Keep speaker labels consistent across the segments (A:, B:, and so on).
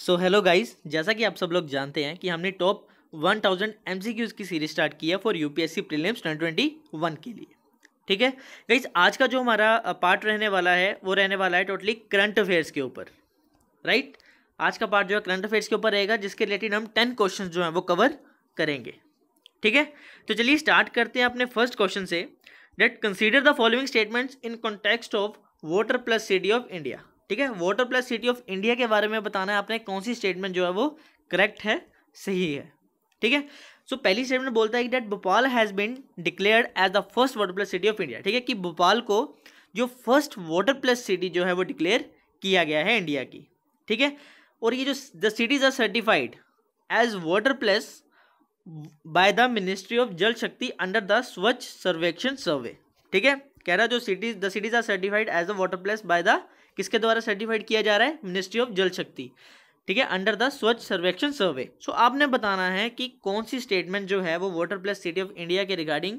A: So hello guys जैसा कि आप सब लोग जानते हैं कि हमने टॉप 1000 थाउजेंड की सीरीज स्टार्ट की है फॉर यूपीएससी प्रीलिम्स 2021 के लिए ठीक है गाइस आज का जो हमारा पार्ट रहने वाला है वो रहने वाला है टोटली करंट अफेयर्स के ऊपर राइट आज का पार्ट जो है करंट अफेयर्स के ऊपर रहेगा जिसके रिलेटेड हम टेन क्वेश्चन जो हैं वो कवर करेंगे ठीक है तो चलिए स्टार्ट करते हैं अपने फर्स्ट क्वेश्चन से that consider the following statements in context of water plus city of India ठीक है water plus city of India के बारे में बताना है आपने कौन सी स्टेटमेंट जो है वो करेक्ट है सही है ठीक है सो पहली स्टेटमेंट बोलता है that Bhopal has been declared as the first water plus city of India ठीक है कि भोपाल को जो फर्स्ट वाटर प्लस सिटी जो है वो डिक्लेयर किया गया है इंडिया की ठीक है और ये जो the cities are certified as water plus by the ministry of Jal Shakti under the स्वच्छ सर्वेक्षण सर्वे ठीक है कह रहा जो cities the cities are certified as a water plus by the किसके द्वारा सर्टिफाइड किया जा रहा है मिनिस्ट्री ऑफ जल शक्ति ठीक है अंडर द स्वच्छ सर्वेक्षण सर्वे सो आपने बताना है कि कौन सी स्टेटमेंट जो है वो water plus city of India के रिगार्डिंग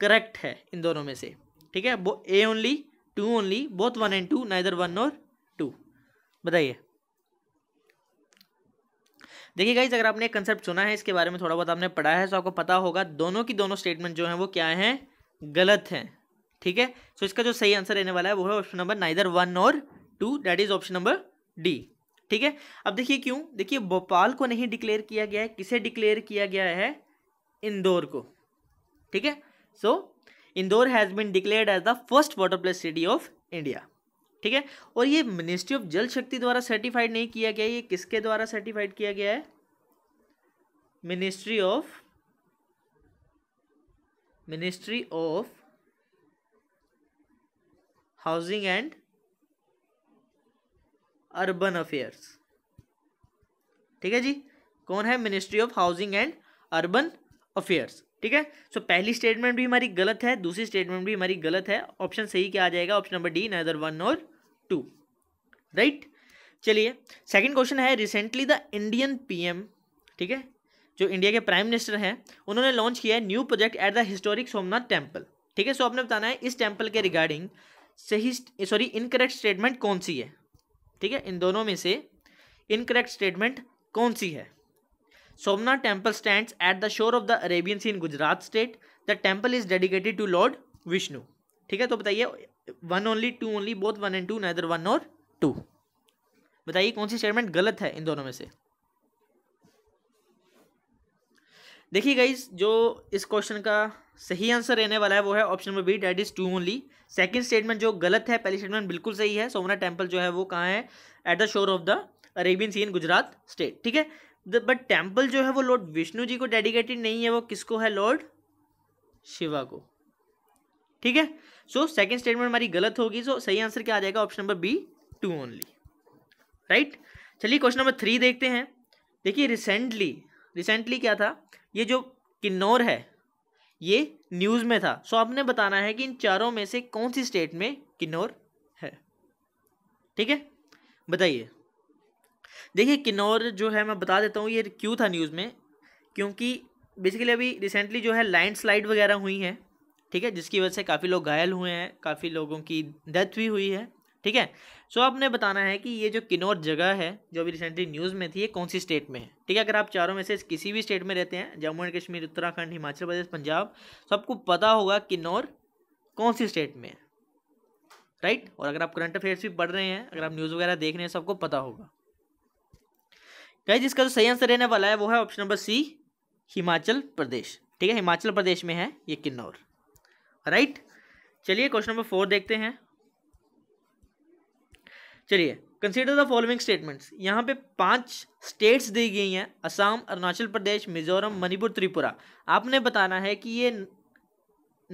A: करेक्ट है इन दोनों में से ठीक है वो A only two only both one and two neither one और टू बताइए देखिए गाइज अगर आपने एक कंसेप्ट सुना है इसके बारे में थोड़ा बहुत आपने पढ़ा है तो आपको पता होगा दोनों की दोनों स्टेटमेंट जो है वो क्या है गलत हैं ठीक है सो इसका जो सही आंसर रहने वाला है वो है ऑप्शन नंबर नाइदर वन और two that is option number D ठीक है अब देखिए क्यों देखिए भोपाल को नहीं डिक्लेयर किया गया है किसे डिक्लेयर किया गया है इंदौर को ठीक है so Indore has been declared as the first water plus city of India ठीक है और ये मिनिस्ट्री ऑफ जल शक्ति द्वारा सर्टिफाइड नहीं किया गया ये किसके द्वारा सर्टिफाइड किया गया है ministry of ministry of housing and urban affairs ठीक है जी कौन है ministry of housing and urban affairs ठीक है सो so, पहली स्टेटमेंट भी हमारी गलत है दूसरी स्टेटमेंट भी हमारी गलत है ऑप्शन सही क्या आ जाएगा option number D neither one और टू राइट चलिए सेकंड क्वेश्चन है रिसेंटली द इंडियन पीएम ठीक है जो इंडिया के प्राइम मिनिस्टर हैं उन्होंने लॉन्च किया है new project at the historic Somnath temple ठीक है सो आपने बताना है इस टेम्पल के रिगार्डिंग सही सॉरी इनकरेक्ट स्टेटमेंट कौन सी है ठीक है इन दोनों में से इनकरेक्ट स्टेटमेंट कौन सी है Somnath temple stand at the shore of the Arabian sea in Gujarat state the temple is dedicated to lord Vishnu ठीक है तो बताइए one only two only both one and two neither one और टू बताइए कौन सी स्टेटमेंट गलत है इन दोनों में से देखिए गाइज जो इस क्वेश्चन का सही आंसर रहने वाला है वो है option number B that is two only second statement जो गलत है पहली स्टेटमेंट बिल्कुल सही है सोमनाथ टेम्पल जो है वो कहाँ है at the shore of the Arabian sea in Gujarat state ठीक है बट टेम्पल जो है वो लॉर्ड विष्णु जी को डेडिकेटेड नहीं है वो किसको है लॉर्ड शिवा को ठीक है सो सेकेंड स्टेटमेंट हमारी गलत होगी सो so, सही आंसर क्या आ जाएगा option number B two only right चलिए क्वेश्चन नंबर थ्री देखते हैं देखिए रिसेंटली रिसेंटली क्या था ये जो किन्नौर है ये न्यूज़ में था सो आपने बताना है कि इन चारों में से कौन सी स्टेट में किन्नौर है ठीक है बताइए देखिए किन्नौर जो है मैं बता देता हूँ ये क्यों था न्यूज़ में क्योंकि बेसिकली अभी रिसेंटली जो है लैंडस्लाइड वगैरह हुई हैं ठीक है जिसकी वजह से काफ़ी लोग घायल हुए हैं काफ़ी लोगों की डेथ भी हुई है ठीक है सो आपने बताना है कि ये जो किन्नौर जगह है जो अभी रिसेंटली न्यूज़ में थी ये कौन सी स्टेट में है ठीक है अगर आप चारों में से किसी भी स्टेट में रहते हैं जम्मू एंड कश्मीर उत्तराखंड हिमाचल प्रदेश पंजाब तो आपको पता होगा किन्नौर कौन सी स्टेट में है राइट right? और अगर आप करंट अफेयर्स भी पढ़ रहे हैं अगर आप न्यूज़ वगैरह देख रहे हैं सबको पता होगा कहीं जिसका जो सही आंसर रहने वाला है वो है option number C Himachal Pradesh ठीक है हिमाचल प्रदेश में है ये किन्नौर राइट चलिए क्वेश्चन नंबर फोर देखते हैं चलिए कंसीडर द फॉलोइंग स्टेटमेंट्स यहाँ पे पांच स्टेट्स दी गई हैं असम अरुणाचल प्रदेश मिजोरम मणिपुर त्रिपुरा आपने बताना है कि ये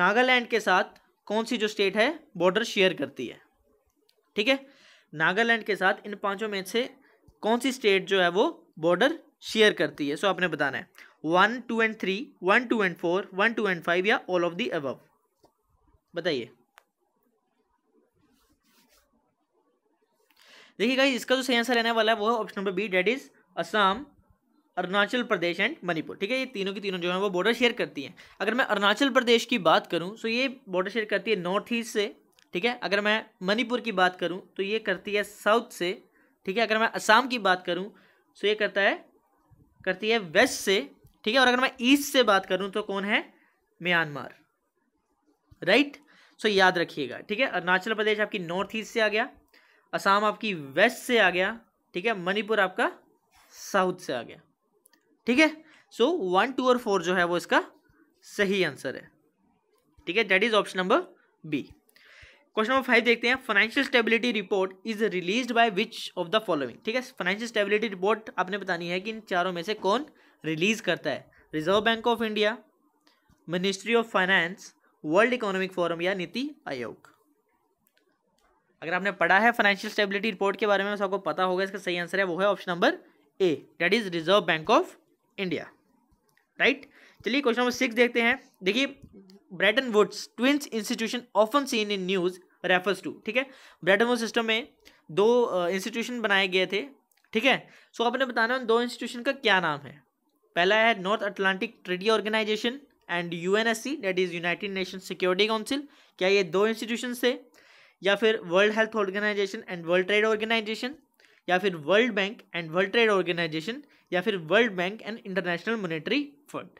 A: नागालैंड के साथ कौन सी जो स्टेट है बॉर्डर शेयर करती है ठीक है नागालैंड के साथ इन पांचों में से कौन सी स्टेट जो है वो बॉर्डर शेयर करती है सो आपने बताना है one two and three one two and four one two and five या ऑल ऑफ दी अबव बताइए देखिएगा इसका जो सही आंसर रहने वाला है वो है option number B that is Assam Arunachal Pradesh and Manipur ठीक है ये तीनों की तीनों जो है वो बॉर्डर शेयर करती हैं अगर मैं अरुणाचल प्रदेश की बात करूँ तो ये बॉर्डर शेयर करती है नॉर्थ ईस्ट से ठीक है अगर मैं मणिपुर की बात करूँ तो ये करती है साउथ से ठीक है अगर मैं असम की बात करूँ तो ये करता है करती है वेस्ट से ठीक है और अगर मैं ईस्ट से बात करूँ तो कौन है म्यांमार राइट सो याद रखिएगा ठीक है अरुणाचल प्रदेश आपकी नॉर्थ ईस्ट से आ गया असम आपकी वेस्ट से आ गया ठीक है मणिपुर आपका साउथ से आ गया ठीक है सो वन टू और फोर जो है वो इसका सही आंसर है ठीक है that is option number B question number five देखते हैं financial stability report is release by which of the following ठीक है फाइनेंशियल स्टेबिलिटी रिपोर्ट आपने बतानी है कि इन चारों में से कौन रिलीज करता है Reserve Bank of India ministry of finance World Economic Forum या नीति आयोग अगर आपने पढ़ा है फाइनेंशियल स्टेबिलिटी रिपोर्ट के बारे में तो सबको पता होगा इसका सही आंसर है वो है option number A that is Reserve Bank of India right चलिए क्वेश्चन नंबर सिक्स देखते हैं देखिए Bretton Woods twins institution often seen in news refers to ठीक है ब्रेटन वुड सिस्टम में दो इंस्टीट्यूशन बनाए गए थे ठीक है सो so, आपने बताना उन दो इंस्टीट्यूशन का क्या नाम है पहला है North Atlantic treaty organization and U N S C that is United Nation Security Council क्या ये दो इंस्टीट्यूशन थे या फिर World Health Organization and World Trade Organization या फिर World Bank and World Trade Organization या फिर World Bank and International Monetary Fund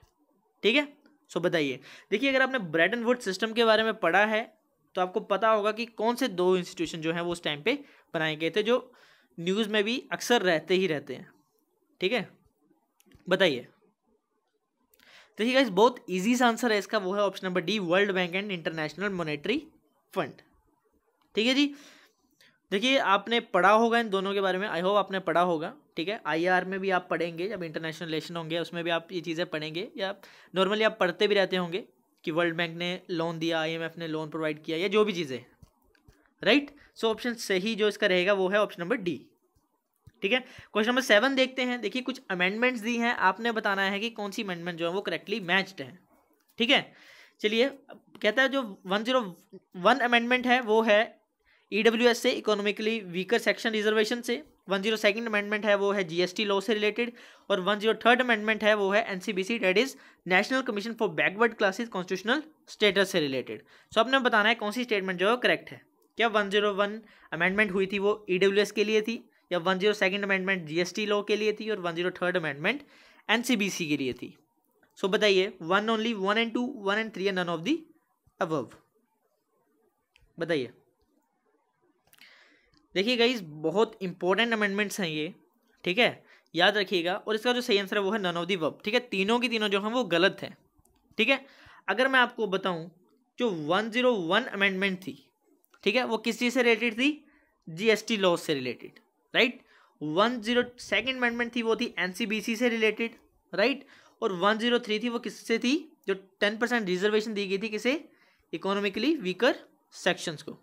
A: ठीक है सो बताइए देखिए अगर आपने एंड वुड सिस्टम के बारे में पढ़ा है तो आपको पता होगा कि कौन से दो इंस्टीट्यूशन जो हैं वो उस टाइम पे बनाए गए थे जो न्यूज़ में भी अक्सर रहते ही रहते हैं ठीक है बताइए देखिए इस बहुत इजी सा आंसर है इसका वो है option number D World Bank and International Monetary Fund ठीक है जी देखिए आपने पढ़ा होगा इन दोनों के बारे में आई होप आपने पढ़ा होगा ठीक है आईआर में भी आप पढ़ेंगे जब इंटरनेशनल रिलेशन होंगे उसमें भी आप ये चीज़ें पढ़ेंगे या नॉर्मली आप पढ़ते भी रहते होंगे कि वर्ल्ड बैंक ने लोन दिया आईएमएफ ने लोन प्रोवाइड किया या जो भी चीज़ें राइट सो ऑप्शन सही जो इसका रहेगा वो है ऑप्शन नंबर डी ठीक है क्वेश्चन नंबर सेवन देखते हैं देखिए कुछ अमेंडमेंट्स दी हैं आपने बताना है कि कौन सी अमेंडमेंट जो है वो करेक्टली मैच्ड है ठीक है चलिए कहता है जो वन जीरो वन अमेंडमेंट है वो है ई e से इकोनॉमिकली वीकर सेक्शन रिजर्वेशन से वन जीरो सेकेंड अमेंडमेंट है वो है जीएसटी लॉ से रिलेटेड और वन जीरो थर्ड अमेंडमेंट है वो है NCBC that is National Commission for Backward Classes constitutional status से रिलेटेड सो आपने बताना है कौन सी स्टेटमेंट जो है करेक्ट है क्या वन जीरो वन अमेंडमेंट हुई थी वो ई e के लिए थी या one zero second amendment T law के लिए थी और one zero third amendment C के लिए थी सो so, बताइए one only one and two one and three and none of the above बताइए देखिए गाइज बहुत इंपॉर्टेंट अमेंडमेंट्स हैं ये ठीक है याद रखिएगा और इसका जो सही आंसर है वो है नन ऑफ दी वर्ब ठीक है तीनों की तीनों जो हैं वो गलत हैं ठीक है अगर मैं आपको बताऊं जो 101 अमेंडमेंट थी ठीक है वो किस चीज़ से रिलेटेड थी जीएसटी लॉ से related right one zero second amendment थी वो थी एनसीबीसी से रिलेटेड राइट और वन जीरो थ्री थी वो किससे थी जो टेन परसेंट रिजर्वेशन दी गई थी किसे इकोनॉमिकली वीकर सेक्शंस को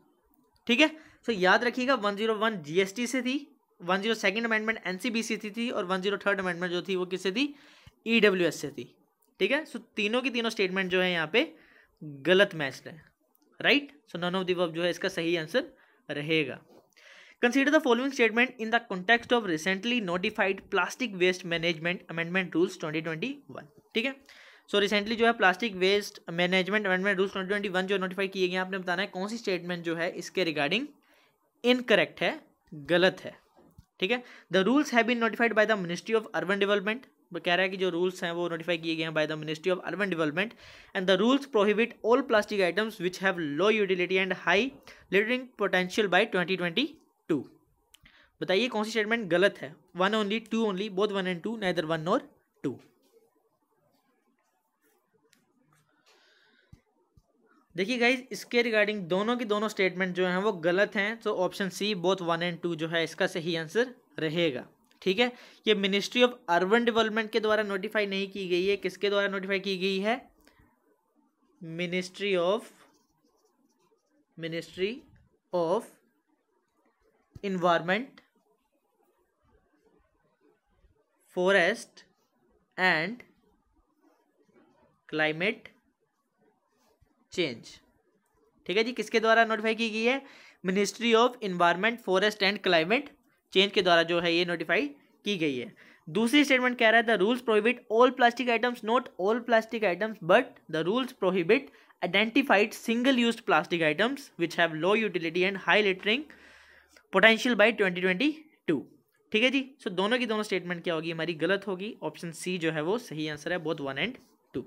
A: ठीक है सो so, याद रखिएगा 101 जीएसटी से थी one zero second amendment C थी, थी और वन जीरो थर्ड अमेंडमेंट जो थी वो किससे थी एस e से थी ठीक है सो so, तीनों की तीनों स्टेटमेंट जो है यहाँ पे गलत मैच है right so none of above जो है इसका सही आंसर रहेगा consider the following statement in the in of recently notified plastic waste management amendment rules twenty twenty one ठीक है सो so, रिसेंटली जो है plastic waste management amendment rules one जो नोटिफाई किए गए आपने बताना है कौन सी स्टेटमेंट जो है इसके रिगार्डिंग इनकरेक्ट है गलत है ठीक है the rules have been notified by the ministry of urban development वो कह रहा है कि जो रूल्स हैं वो नोटिफाई किए गए हैं by the ministry of urban development and the rules prohibit all plastic items which have low utility and high littering potential twenty two बताइए कौन सी स्टेटमेंट गलत है one only two only both one and two neither one और two देखिए guys इसके regarding दोनों की दोनों स्टेटमेंट जो हैं वो गलत हैं तो option C both one and two जो है इसका सही आंसर रहेगा ठीक है ये मिनिस्ट्री ऑफ अर्बन डेवलपमेंट के द्वारा नोटिफाई नहीं की गई है किसके द्वारा नोटिफाई की गई है ministry of ministry of environment forest and climate change ठीक है जी किसके द्वारा नोटिफाई की गई है ministry of environment forest and climate change के द्वारा जो है ये नोटिफाई की गई है दूसरी स्टेटमेंट कह रहा है the rules prohibit all plastic items not all plastic items but the rules prohibit use plastic items which have low utility and high and potential by twenty twenty two ठीक है जी सो so, दोनों की दोनों statement क्या होगी हमारी गलत होगी ऑप्शन सी जो है वो सही आंसर है बोथ वन एंड टू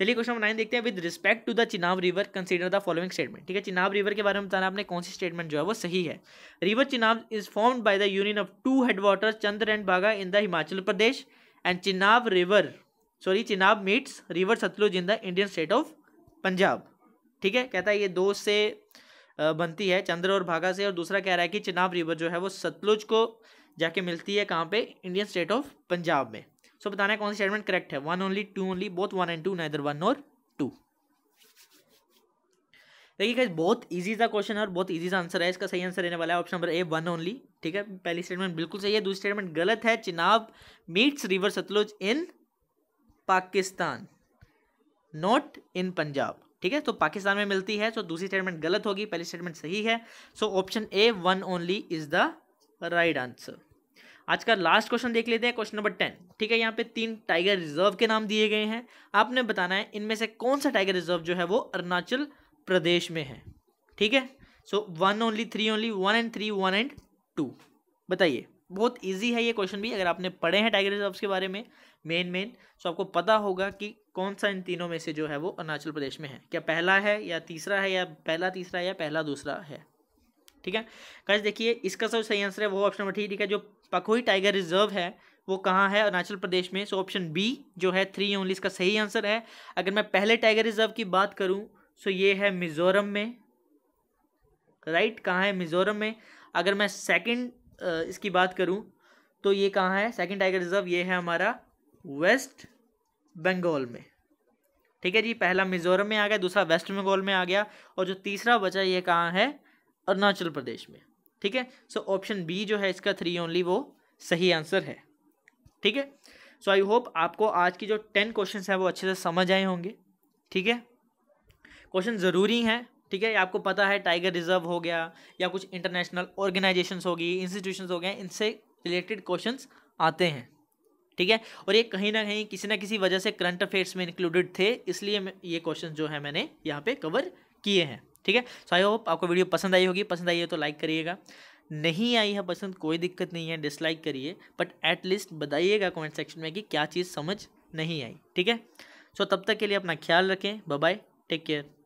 A: चलिए क्वेश्चन नंबर नाइन देखते हैं with respect to the Chenab river consider the following statement ठीक है चिनाब रिवर के बारे में बताना आपने कौन सी स्टेटमेंट जो है वो सही है river Chenab is formed by the union of two head water Chandra and Bhaga in the Himachal Pradesh and Chenab river sorry Chenab meets river Sutlej in the Indian state of Punjab ठीक है कहता है ये दो से बनती है चंद्र और भागा से और दूसरा कह रहा है कि चिनाब रिवर जो है वो सतलुज को जाके मिलती है कहाँ पे इंडियन स्टेट ऑफ पंजाब में सो बताना है कौन सा स्टेटमेंट करेक्ट है one only two only both one and two neither one और टू देखिए कैसे बहुत इजी सा क्वेश्चन है और बहुत इजी सा आंसर है इसका सही आंसर रहने वाला है option number A one only ठीक है पहली स्टेटमेंट बिल्कुल सही है दूसरी स्टेटमेंट गलत है Chenab meets river Sutlej in Pakistan not in Punjab ठीक है तो पाकिस्तान में मिलती है सो दूसरी स्टेटमेंट गलत होगी पहली स्टेटमेंट सही है so option A one only is the right answer आज का लास्ट क्वेश्चन देख लेते हैं क्वेश्चन नंबर टेन ठीक है यहाँ पे तीन टाइगर रिजर्व के नाम दिए गए हैं आपने बताना है इनमें से कौन सा टाइगर रिजर्व जो है वो अरुणाचल प्रदेश में है ठीक है so one only three only one and three one and two बताइए बहुत ईजी है ये क्वेश्चन भी अगर आपने पढ़े हैं टाइगर रिजर्व के बारे में मेन मेन सो आपको पता होगा कि कौन सा इन तीनों में से जो है वो अरुणाचल प्रदेश में है क्या पहला है या तीसरा है या पहला तीसरा है या पहला दूसरा है ठीक है कैसे देखिए इसका सब सही आंसर है वो ऑप्शन नंबर ठीक है जो पखोई टाइगर रिजर्व है वो कहाँ है अरुणाचल प्रदेश में सो ऑप्शन बी जो है थ्री ओनली इसका सही आंसर है अगर मैं पहले टाइगर रिजर्व की बात करूँ सो ये है मिजोरम में राइट right, कहाँ है मिजोरम में अगर मैं सेकंड इसकी बात करूँ तो ये कहाँ है सेकंड टाइगर रिजर्व ये है हमारा वेस्ट बंगाल में ठीक है जी पहला मिजोरम में आ गया दूसरा वेस्ट बंगाल में आ गया और जो तीसरा बचा ये कहाँ है अरुणाचल प्रदेश में ठीक है सो ऑप्शन बी जो है इसका थ्री ओनली वो सही आंसर है ठीक है सो आई होप आपको आज की जो टेन क्वेश्चन हैं वो अच्छे से समझ आए होंगे ठीक है क्वेश्चन ज़रूरी हैं ठीक है आपको पता है टाइगर रिजर्व हो गया या कुछ इंटरनेशनल ऑर्गेनाइजेशंस होगी इंस्टीट्यूशंस हो गए इनसे रिलेटेड क्वेश्चंस आते हैं ठीक है और ये कहीं ना कहीं किसी ना किसी वजह से करंट अफेयर्स में इंक्लूडेड थे इसलिए ये क्वेश्चन जो है मैंने यहाँ पे कवर किए हैं ठीक है सो आई होप आपको वीडियो पसंद आई होगी पसंद आई है तो लाइक करिएगा नहीं आई है पसंद कोई दिक्कत नहीं है डिसलाइक करिए बट एटलीस्ट बताइएगा कमेंट सेक्शन में कि क्या चीज़ समझ नहीं आई ठीक है सो तब तक के लिए अपना ख्याल रखें बाय टेक केयर